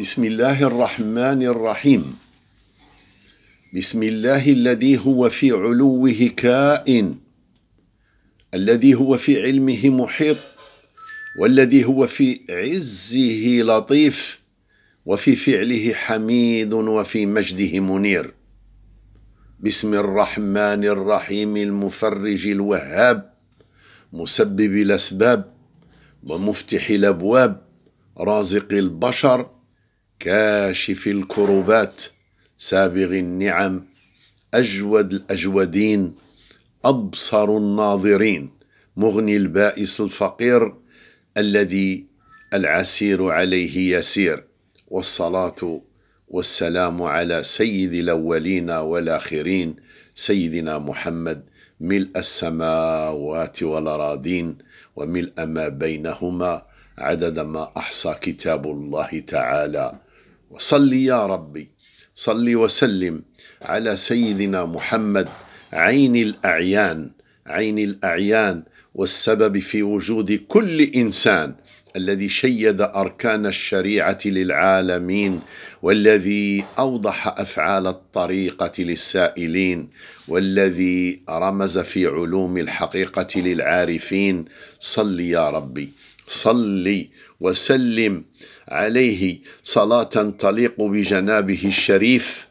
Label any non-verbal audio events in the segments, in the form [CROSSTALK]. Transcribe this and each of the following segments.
بسم الله الرحمن الرحيم بسم الله الذي هو في علوه كائن الذي هو في علمه محيط والذي هو في عزه لطيف وفي فعله حميد وفي مجده منير بسم الرحمن الرحيم المفرج الوهاب مسبب الاسباب ومفتح الابواب رازق البشر كاشف الكربات سابغ النعم أجود الأجودين أبصر الناظرين مغني البائس الفقير الذي العسير عليه يسير والصلاة والسلام على سيد الأولين والآخرين سيدنا محمد ملء السماوات والأراضين وملء ما بينهما عدد ما أحصى كتاب الله تعالى وصلي يا ربي صل وسلم على سيدنا محمد عين الأعيان عين الأعيان والسبب في وجود كل إنسان الذي شيد أركان الشريعة للعالمين والذي أوضح أفعال الطريقة للسائلين والذي رمز في علوم الحقيقة للعارفين صل يا ربي صل وسلم عليه صلاة تليق بجنابه الشريف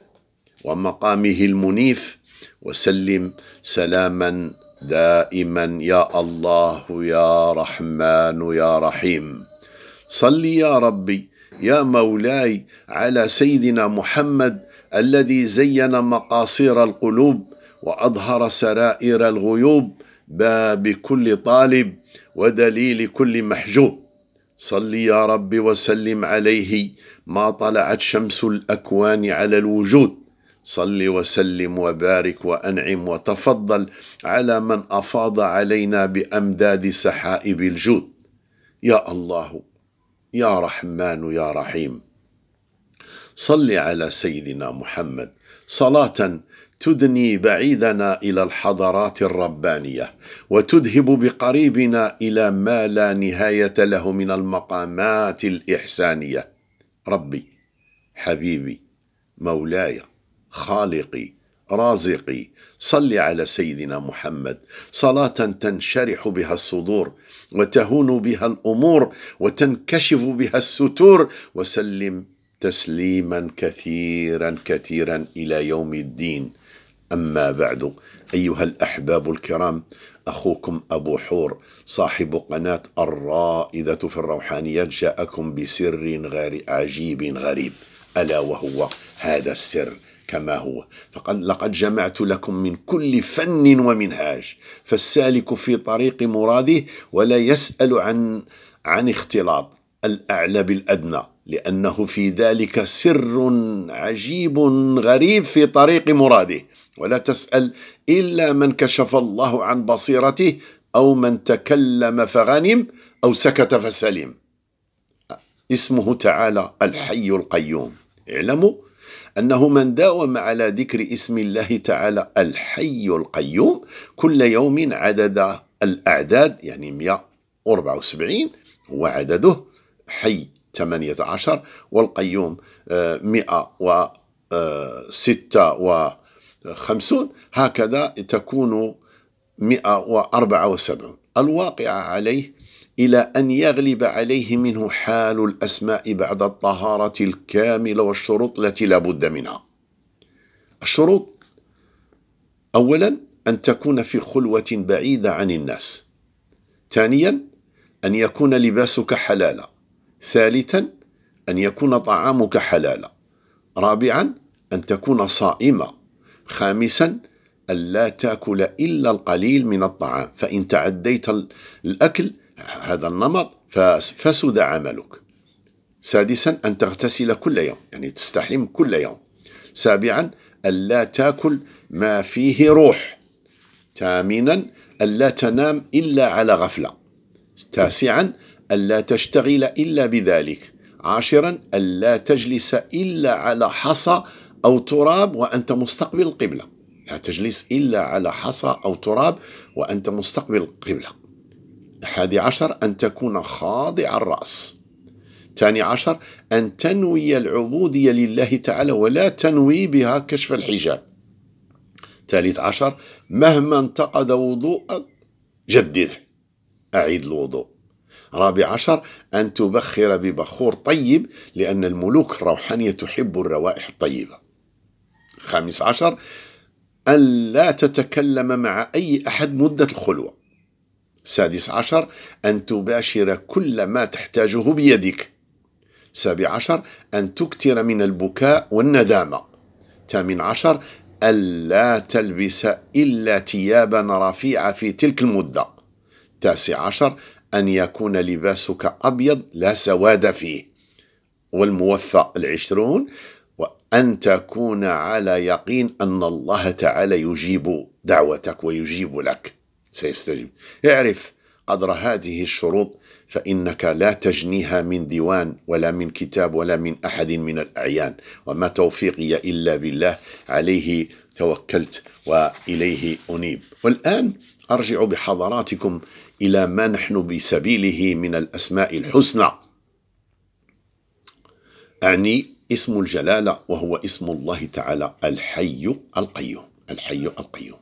ومقامه المنيف وسلم سلاما دائما يا الله يا رحمن يا رحيم صل يا ربي يا مولاي على سيدنا محمد الذي زين مقاصير القلوب واظهر سرائر الغيوب باب كل طالب ودليل كل محجوب صل يا رب وسلم عليه ما طلعت شمس الاكوان على الوجود صل وسلم وبارك وانعم وتفضل على من افاض علينا بامداد سحائب الجود يا الله يا رحمن يا رحيم صل على سيدنا محمد صلاه تدني بعيدنا الى الحضارات الربانيه وتذهب بقريبنا الى ما لا نهايه له من المقامات الاحسانيه ربي حبيبي مولاي خالقي رازقي صل على سيدنا محمد صلاه تنشرح بها الصدور وتهون بها الامور وتنكشف بها الستور وسلم تسليما كثيرا كثيرا الى يوم الدين أما بعد أيها الأحباب الكرام أخوكم أبو حور صاحب قناة الرائدة في الروحانيات جاءكم بسر غير عجيب غريب ألا وهو هذا السر كما هو فقد لقد جمعت لكم من كل فن ومنهاج فالسالك في طريق مراده ولا يسأل عن عن اختلاط الأعلى بالأدنى لأنه في ذلك سر عجيب غريب في طريق مراده ولا تسأل إلا من كشف الله عن بصيرته أو من تكلم فغنم أو سكت فسلم اسمه تعالى الحي القيوم اعلموا أنه من داوم على ذكر اسم الله تعالى الحي القيوم كل يوم عدد الأعداد يعني 174 هو عدده حي 18 والقيوم 156 آه، آه، هكذا تكون 174 الواقعة عليه إلى أن يغلب عليه منه حال الأسماء بعد الطهارة الكاملة والشروط التي لا بد منها الشروط أولا أن تكون في خلوة بعيدة عن الناس ثانيا أن يكون لباسك حلالا ثالثا أن يكون طعامك حلالا رابعا أن تكون صائما خامسا أن لا تأكل إلا القليل من الطعام فإن تعديت الأكل هذا النمط فسد عملك سادسا أن تغتسل كل يوم يعني تستحم كل يوم سابعا لا تأكل ما فيه روح ثامنا لا تنام إلا على غفلة تاسعا ألا تشتغل إلا بذلك عاشرا ألا تجلس إلا على حصى أو تراب وأنت مستقبل القبلة لا تجلس إلا على حصى أو تراب وأنت مستقبل القبلة أحد عشر أن تكون خاضع الرأس ثاني عشر أن تنوي العبودية لله تعالى ولا تنوي بها كشف الحجاب ثالث عشر مهما انتقد وضوءك جدده أعيد الوضوء رابع عشر أن تبخر ببخور طيب لأن الملوك الروحانية تحب الروائح الطيبة خامس عشر أن لا تتكلم مع أي أحد مدة الخلوة سادس عشر أن تباشر كل ما تحتاجه بيدك سابع عشر أن تكثر من البكاء والندامة ثامن عشر ألا تلبس إلا ثيابا رفيعة في تلك المدة تاسع عشر أن يكون لباسك أبيض لا سواد فيه والموفى العشرون وأن تكون على يقين أن الله تعالى يجيب دعوتك ويجيب لك سيستجيب اعرف قدر هذه الشروط فإنك لا تجنيها من ديوان ولا من كتاب ولا من أحد من الأعيان وما توفيقي إلا بالله عليه توكلت وإليه أنيب والآن أرجع بحضراتكم إلى ما نحن بسبيله من الأسماء الحسنى أعني اسم الجلالة وهو اسم الله تعالى الحي القيوم الحي القيوم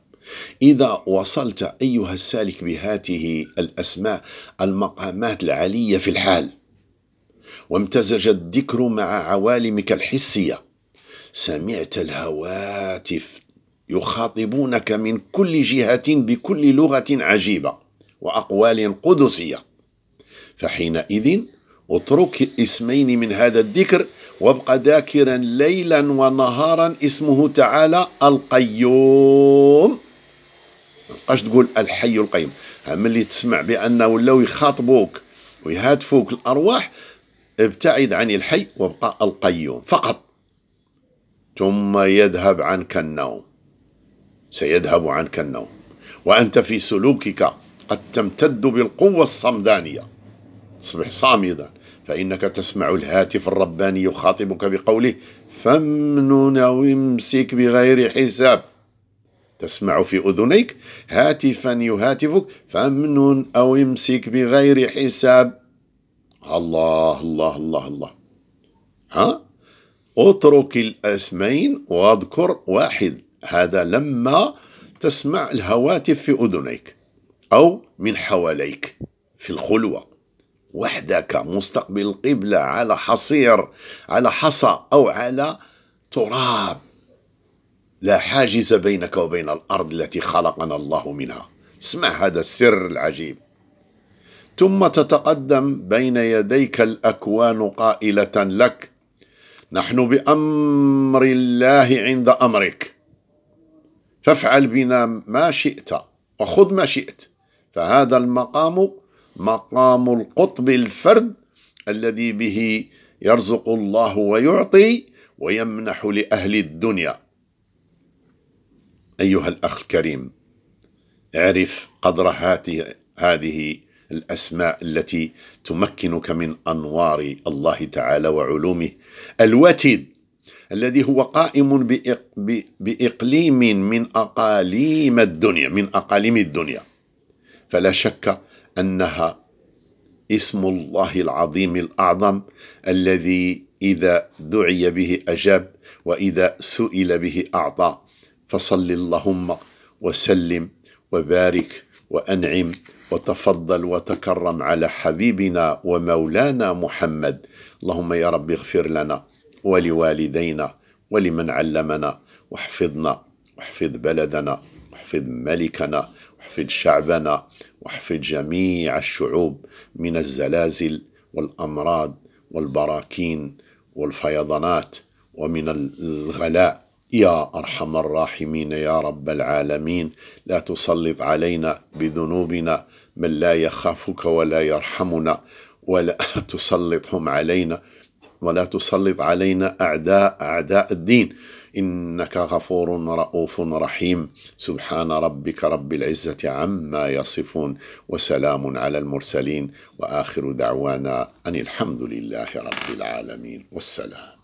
إذا وصلت أيها السالك بهاته الأسماء المقامات العالية في الحال وامتزج الذكر مع عوالمك الحسية سمعت الهواتف يخاطبونك من كل جهة بكل لغة عجيبة وأقوال قدسية فحينئذ اترك اسمين من هذا الذكر وابق ذاكرا ليلا ونهارا اسمه تعالى القيوم اش تقول الحي القيوم ملي تسمع بان ولاو يخاطبوك ويهاتفوك الارواح ابتعد عن الحي وابقى القيوم فقط ثم يذهب عنك النوم سيذهب عنك النوم وانت في سلوكك قد تمتد بالقوه الصمدانيه تصبح صامدا فانك تسمع الهاتف الرباني يخاطبك بقوله فامنن وامسك بغير حساب تسمع في أذنيك هاتفا يهاتفك فامنن أو امسك بغير حساب الله الله الله الله ها اترك الاسمين واذكر واحد هذا لما تسمع الهواتف في أذنيك أو من حواليك في الخلوة وحدك مستقبل القبلة على حصير على حصى أو على تراب لا حاجز بينك وبين الأرض التي خلقنا الله منها اسمع هذا السر العجيب ثم تتقدم بين يديك الأكوان قائلة لك نحن بأمر الله عند أمرك فافعل بنا ما شئت وخذ ما شئت فهذا المقام مقام القطب الفرد الذي به يرزق الله ويعطي ويمنح لأهل الدنيا أيها الأخ الكريم اعرف قدر هاته هذه الأسماء التي تمكنك من أنوار الله تعالى وعلومه الوتد الذي هو قائم بإقليم من أقاليم الدنيا من أقاليم الدنيا فلا شك أنها اسم الله العظيم الأعظم الذي إذا دعي به أجاب وإذا سئل به أعطى فصل اللهم وسلم وبارك وانعم وتفضل وتكرم على حبيبنا ومولانا محمد اللهم يا رب اغفر لنا ولوالدينا ولمن علمنا واحفظنا واحفظ بلدنا واحفظ ملكنا واحفظ شعبنا واحفظ جميع الشعوب من الزلازل والامراض والبراكين والفيضانات ومن الغلاء يا ارحم الراحمين يا رب العالمين لا تسلط علينا بذنوبنا من لا يخافك ولا يرحمنا ولا [LAUGHS] تسلطهم علينا ولا تسلط علينا اعداء اعداء الدين انك غفور رؤوف رحيم سبحان ربك رب العزه عما يصفون وسلام على المرسلين واخر دعوانا ان الحمد لله رب العالمين والسلام